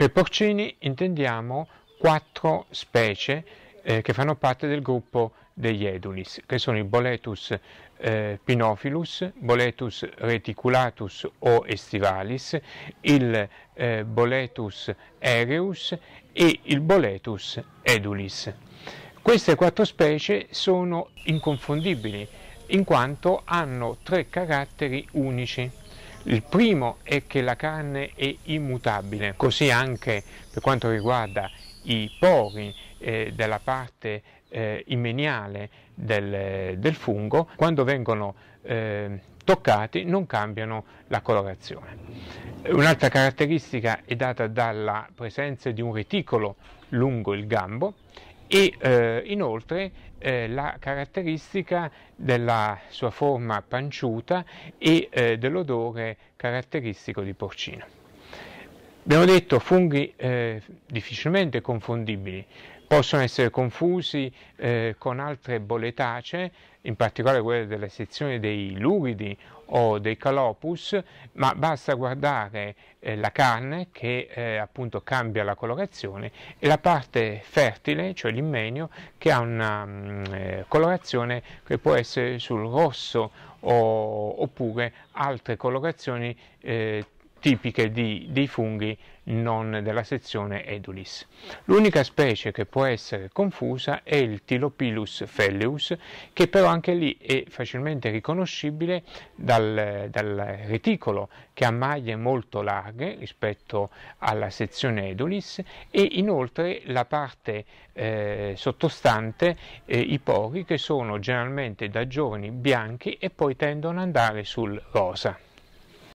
Per porcini intendiamo quattro specie eh, che fanno parte del gruppo degli edulis, che sono il Boletus eh, pinofilus, Boletus reticulatus o estivalis, il eh, Boletus aereus e il Boletus edulis. Queste quattro specie sono inconfondibili in quanto hanno tre caratteri unici. Il primo è che la carne è immutabile, così anche per quanto riguarda i pori eh, della parte eh, immeniale del, del, fungo, quando vengono eh, toccati non cambiano la colorazione. Un'altra caratteristica è data dalla presenza di un reticolo lungo il gambo e eh, inoltre eh, la caratteristica della sua forma panciuta e eh, dell'odore caratteristico di porcino. Abbiamo detto funghi eh, difficilmente confondibili, possono essere confusi eh, con altre boletacee, in particolare quelle della sezione dei luridi o dei calopus, ma basta guardare eh, la carne che eh, appunto cambia la colorazione e la parte fertile, cioè l'immenio, che ha una mh, mm, eh, colorazione che può essere sul rosso o, oppure altre colorazioni eh, tipiche di, dei funghi non della sezione edulis. L'unica specie che può essere confusa è il Tilopilus felleus, che però anche lì è facilmente riconoscibile dal, dal reticolo che ha maglie molto larghe rispetto alla sezione edulis e inoltre la parte eh, sottostante, eh, i pori, che sono generalmente da giorni bianchi e poi tendono ad andare sul rosa.